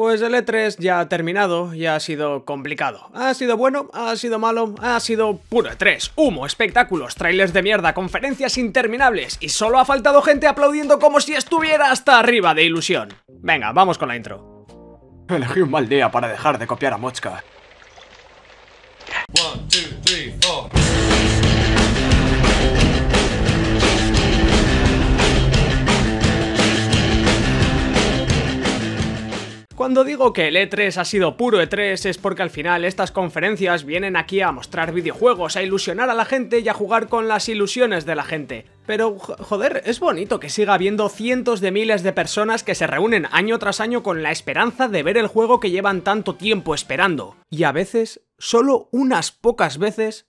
Pues el E3 ya ha terminado y ha sido complicado. Ha sido bueno, ha sido malo, ha sido puro E3. Humo, espectáculos, trailers de mierda, conferencias interminables y solo ha faltado gente aplaudiendo como si estuviera hasta arriba de ilusión. Venga, vamos con la intro. Elegí un mal día para dejar de copiar a Mochka. 1, 2, 3, 4... Cuando digo que el E3 ha sido puro E3 es porque al final estas conferencias vienen aquí a mostrar videojuegos, a ilusionar a la gente y a jugar con las ilusiones de la gente. Pero, joder, es bonito que siga habiendo cientos de miles de personas que se reúnen año tras año con la esperanza de ver el juego que llevan tanto tiempo esperando. Y a veces, solo unas pocas veces,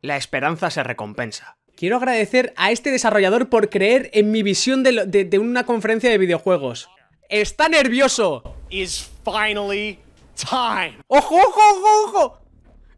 la esperanza se recompensa. Quiero agradecer a este desarrollador por creer en mi visión de, una conferencia de videojuegos. ¡Está nervioso! is finally time. Oh,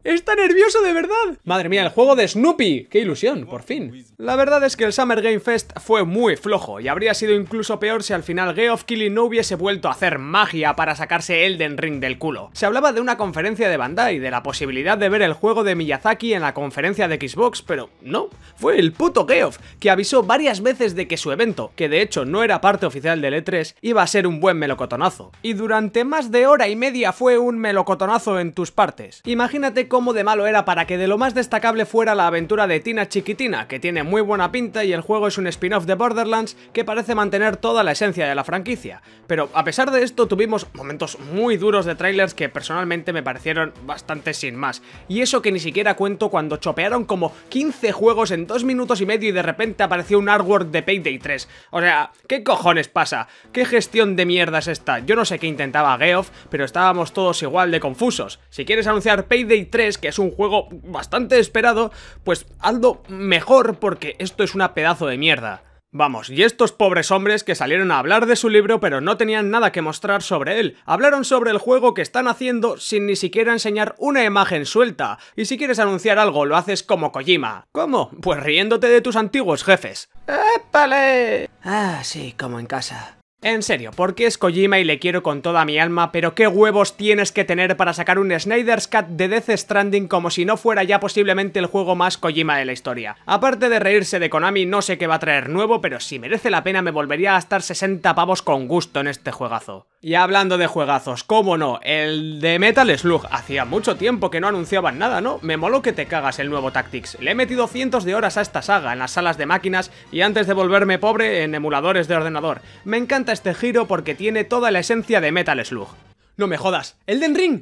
¡Está nervioso de verdad! Madre mía, el juego de Snoopy. ¡Qué ilusión, por fin! La verdad es que el Summer Game Fest fue muy flojo y habría sido incluso peor si al final Geoff of Killing no hubiese vuelto a hacer magia para sacarse Elden Ring del culo. Se hablaba de una conferencia de Bandai, de la posibilidad de ver el juego de Miyazaki en la conferencia de Xbox, pero no, fue el puto Geoff que avisó varias veces de que su evento, que de hecho no era parte oficial del E3, iba a ser un buen melocotonazo. Y durante más de hora y media fue un melocotonazo en tus partes. Imagínate cómo de malo era para que de lo más destacable fuera la aventura de Tina Chiquitina, que tiene muy buena pinta y el juego es un spin-off de Borderlands que parece mantener toda la esencia de la franquicia. Pero a pesar de esto tuvimos momentos muy duros de trailers que personalmente me parecieron bastante sin más. Y eso que ni siquiera cuento cuando chopearon como 15 juegos en 2 minutos y medio y de repente apareció un artwork de Payday 3. O sea, ¿qué cojones pasa? ¿Qué gestión de mierda es esta? Yo no sé qué intentaba Geoff, pero estábamos todos igual de confusos. Si quieres anunciar Payday 3 que es un juego bastante esperado, pues hazlo mejor porque esto es una pedazo de mierda. Vamos, y estos pobres hombres que salieron a hablar de su libro pero no tenían nada que mostrar sobre él. Hablaron sobre el juego que están haciendo sin ni siquiera enseñar una imagen suelta. Y si quieres anunciar algo lo haces como Kojima. ¿Cómo? Pues riéndote de tus antiguos jefes. ¡Épale! Ah, sí, como en casa. En serio, porque es Kojima y le quiero con toda mi alma, pero qué huevos tienes que tener para sacar un Snyder's Cut de Death Stranding como si no fuera ya posiblemente el juego más Kojima de la historia. Aparte de reírse de Konami, no sé qué va a traer nuevo, pero si merece la pena me volvería a gastar 60 pavos con gusto en este juegazo. Y hablando de juegazos, cómo no, el de Metal Slug, hacía mucho tiempo que no anunciaban nada, ¿no? Me moló que te cagas el nuevo Tactics. Le he metido cientos de horas a esta saga, en las salas de máquinas y antes de volverme pobre, en emuladores de ordenador. Me encanta este giro porque tiene toda la esencia de Metal Slug. ¡No me jodas! ¡Elden Ring!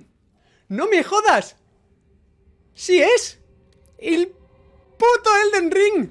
¡No me jodas! ¡Sí es! ¡El puto Elden Ring!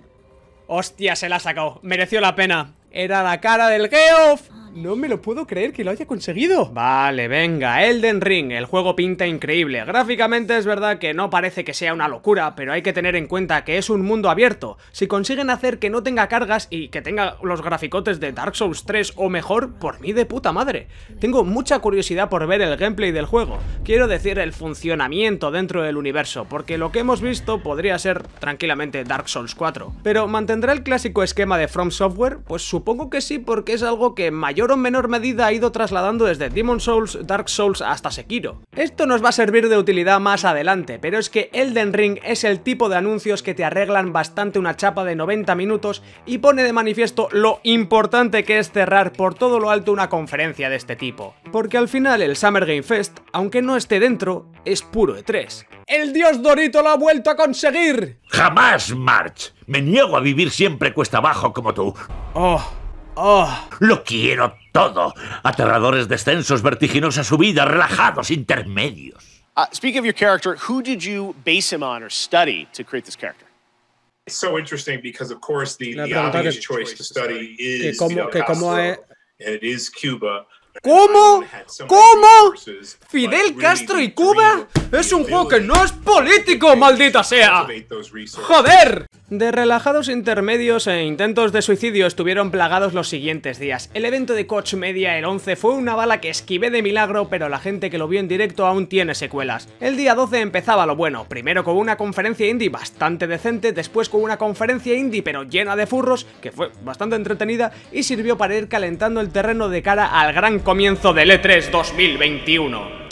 ¡Hostia, se la ha sacado! Mereció la pena. Era la cara del Geoff. No me lo puedo creer que lo haya conseguido. Vale, venga, Elden Ring. El juego pinta increíble. Gráficamente es verdad que no parece que sea una locura, pero hay que tener en cuenta que es un mundo abierto. Si consiguen hacer que no tenga cargas y que tenga los graficotes de Dark Souls 3 o mejor, por mí de puta madre. Tengo mucha curiosidad por ver el gameplay del juego. Quiero decir el funcionamiento dentro del universo, porque lo que hemos visto podría ser tranquilamente Dark Souls 4. Pero ¿mantendrá el clásico esquema de From Software? Pues supongo que sí, porque es algo que mayor pero en menor medida ha ido trasladando desde Demon Souls, Dark Souls hasta Sekiro. Esto nos va a servir de utilidad más adelante, pero es que Elden Ring es el tipo de anuncios que te arreglan bastante una chapa de 90 minutos y pone de manifiesto lo importante que es cerrar por todo lo alto una conferencia de este tipo. Porque al final el Summer Game Fest, aunque no esté dentro, es puro E3. ¡El dios Dorito lo ha vuelto a conseguir! ¡Jamás, March! Me niego a vivir siempre cuesta abajo como tú. ¡Oh! Oh. Lo quiero todo. Aterradores descensos, vertiginosas subidas, relajados intermedios. Uh, speaking of your character, who did you base him on or study to create this character? It's so interesting because, of course, the, the obvious choice to study is Cuba. como, como es... Cuba. ¿Cómo? ¿Cómo? ¿Fidel Castro y Cuba? Es un juego que no es político, maldita sea. ¡Joder! De relajados intermedios e intentos de suicidio estuvieron plagados los siguientes días. El evento de Coach Media el 11 fue una bala que esquivé de milagro, pero la gente que lo vio en directo aún tiene secuelas. El día 12 empezaba lo bueno, primero con una conferencia indie bastante decente, después con una conferencia indie pero llena de furros, que fue bastante entretenida y sirvió para ir calentando el terreno de cara al gran comienzo del E3 2021.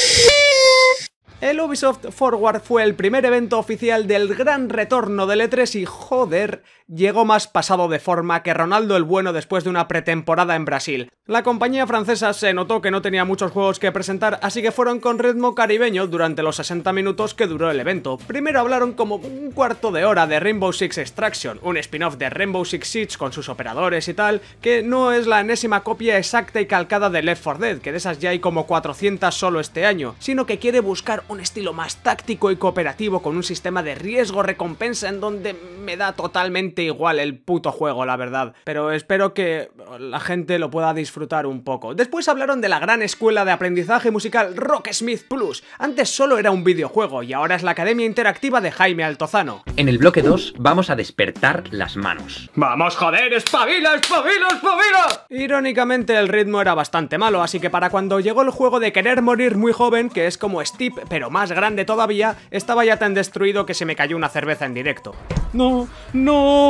El Ubisoft Forward fue el primer evento oficial del gran retorno del E3 y joder, llegó más pasado de forma que Ronaldo el Bueno después de una pretemporada en Brasil. La compañía francesa se notó que no tenía muchos juegos que presentar, así que fueron con ritmo caribeño durante los 60 minutos que duró el evento. Primero hablaron como un cuarto de hora de Rainbow Six Extraction, un spin-off de Rainbow Six Siege con sus operadores y tal, que no es la enésima copia exacta y calcada de Left 4 Dead, que de esas ya hay como 400 solo este año, sino que quiere buscar un estilo más táctico y cooperativo con un sistema de riesgo-recompensa en donde me da totalmente igual el puto juego, la verdad, pero espero que la gente lo pueda disfrutar un poco. Después hablaron de la gran escuela de aprendizaje musical Rocksmith Plus. Antes solo era un videojuego y ahora es la Academia Interactiva de Jaime Altozano. En el bloque 2 vamos a despertar las manos. ¡Vamos, joder! ¡Espabila, espabila, espabila! Irónicamente el ritmo era bastante malo, así que para cuando llegó el juego de querer morir muy joven, que es como Steve, pero más grande todavía, estaba ya tan destruido que se me cayó una cerveza en directo. ¡No! ¡No!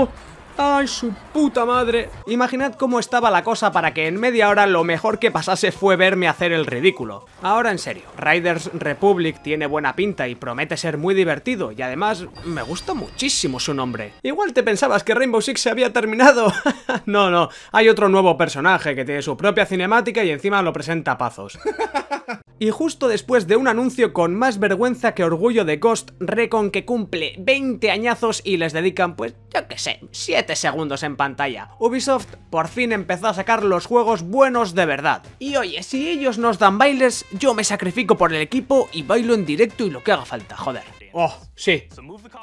¡Ay, su puta madre! Imaginad cómo estaba la cosa para que en media hora lo mejor que pasase fue verme hacer el ridículo. Ahora en serio, Riders Republic tiene buena pinta y promete ser muy divertido, y además me gusta muchísimo su nombre. Igual te pensabas que Rainbow Six se había terminado. no, no, hay otro nuevo personaje que tiene su propia cinemática y encima lo presenta a pazos. Y justo después de un anuncio con más vergüenza que orgullo de Ghost Recon que cumple 20 añazos y les dedican, pues, yo qué sé, 7 segundos en pantalla, Ubisoft por fin empezó a sacar los juegos buenos de verdad. Y oye, si ellos nos dan bailes, yo me sacrifico por el equipo y bailo en directo y lo que haga falta, joder. Oh, sí.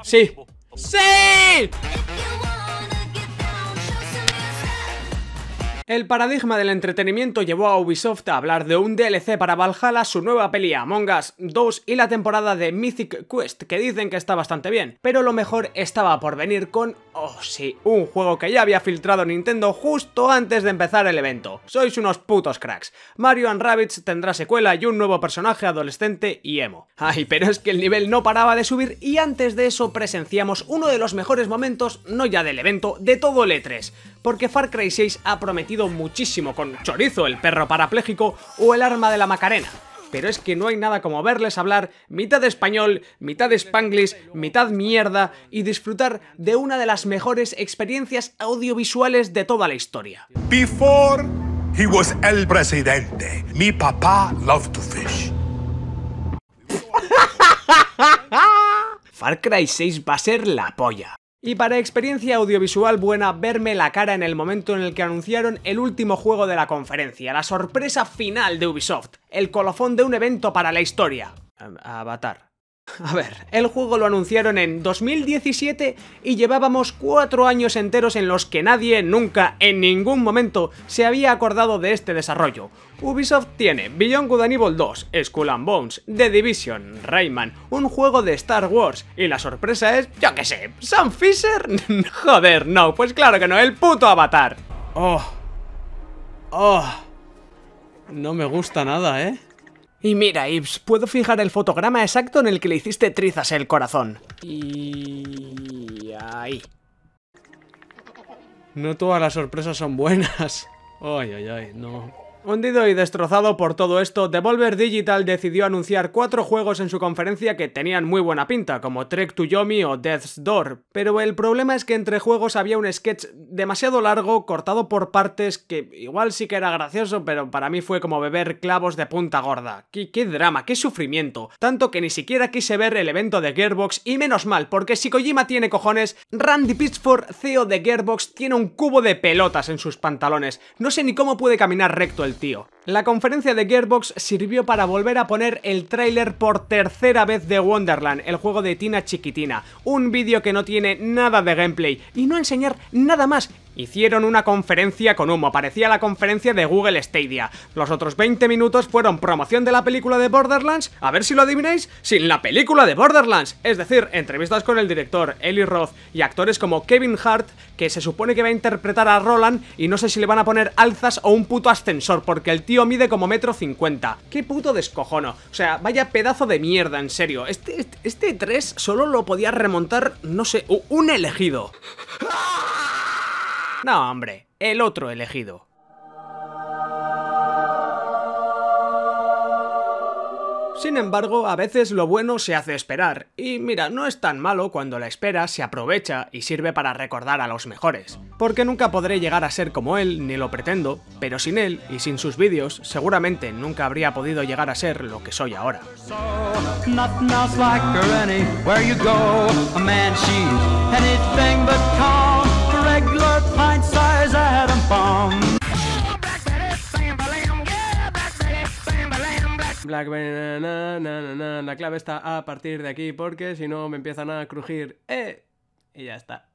Sí. ¡Sí! El paradigma del entretenimiento llevó a Ubisoft a hablar de un DLC para Valhalla, su nueva peli Among Us 2 y la temporada de Mythic Quest, que dicen que está bastante bien, pero lo mejor estaba por venir con, oh sí, un juego que ya había filtrado Nintendo justo antes de empezar el evento. Sois unos putos cracks. Mario and Rabbids tendrá secuela y un nuevo personaje adolescente y emo. Ay, pero es que el nivel no paraba de subir y antes de eso presenciamos uno de los mejores momentos, no ya del evento, de todo el E3 porque Far Cry 6 ha prometido muchísimo con Chorizo, el perro parapléjico o el arma de la Macarena. Pero es que no hay nada como verles hablar mitad español, mitad spanglish, mitad mierda y disfrutar de una de las mejores experiencias audiovisuales de toda la historia. Before he was el presidente, mi papá loved to fish. Far Cry 6 va a ser la polla. Y para experiencia audiovisual buena, verme la cara en el momento en el que anunciaron el último juego de la conferencia, la sorpresa final de Ubisoft, el colofón de un evento para la historia. Avatar. A ver, el juego lo anunciaron en 2017 y llevábamos cuatro años enteros en los que nadie, nunca, en ningún momento, se había acordado de este desarrollo. Ubisoft tiene Beyond Good 2, Skull and Bones, The Division, Rayman, un juego de Star Wars, y la sorpresa es, yo qué sé, ¿Sam Fisher? Joder, no, pues claro que no, el puto Avatar. Oh. Oh. No me gusta nada, ¿eh? Y mira, Ibs, puedo fijar el fotograma exacto en el que le hiciste trizas el corazón. Y... ahí. No todas las sorpresas son buenas. Ay, ay, ay, no... Hundido y destrozado por todo esto, Devolver Digital decidió anunciar cuatro juegos en su conferencia que tenían muy buena pinta, como Trek to Yomi o Death's Door, pero el problema es que entre juegos había un sketch demasiado largo, cortado por partes, que igual sí que era gracioso, pero para mí fue como beber clavos de punta gorda. qué, drama, qué sufrimiento! Tanto que ni siquiera quise ver el evento de Gearbox, y menos mal, porque si Kojima tiene cojones, Randy Pitchford, CEO de Gearbox, tiene un cubo de pelotas en sus pantalones. No sé ni cómo puede caminar recto el tío. La conferencia de Gearbox sirvió para volver a poner el tráiler por tercera vez de Wonderland, el juego de Tina Chiquitina, un vídeo que no tiene nada de gameplay y no enseñar nada más Hicieron una conferencia con humo, parecía la conferencia de Google Stadia. Los otros 20 minutos fueron promoción de la película de Borderlands, a ver si lo adivináis, sin la película de Borderlands. Es decir, entrevistas con el director, Eli Roth, y actores como Kevin Hart, que se supone que va a interpretar a Roland, y no sé si le van a poner alzas o un puto ascensor, porque el tío mide como metro cincuenta. ¡Qué puto descojono! O sea, vaya pedazo de mierda, en serio. Este, este, 3 este solo lo podía remontar, no sé, un elegido. No, hombre, el otro elegido. Sin embargo, a veces lo bueno se hace esperar, y mira, no es tan malo cuando la espera se aprovecha y sirve para recordar a los mejores, porque nunca podré llegar a ser como él, ni lo pretendo, pero sin él y sin sus vídeos, seguramente nunca habría podido llegar a ser lo que soy ahora. La clave está a partir de aquí porque si no me empiezan a crujir. ¡Eh! Y ya está.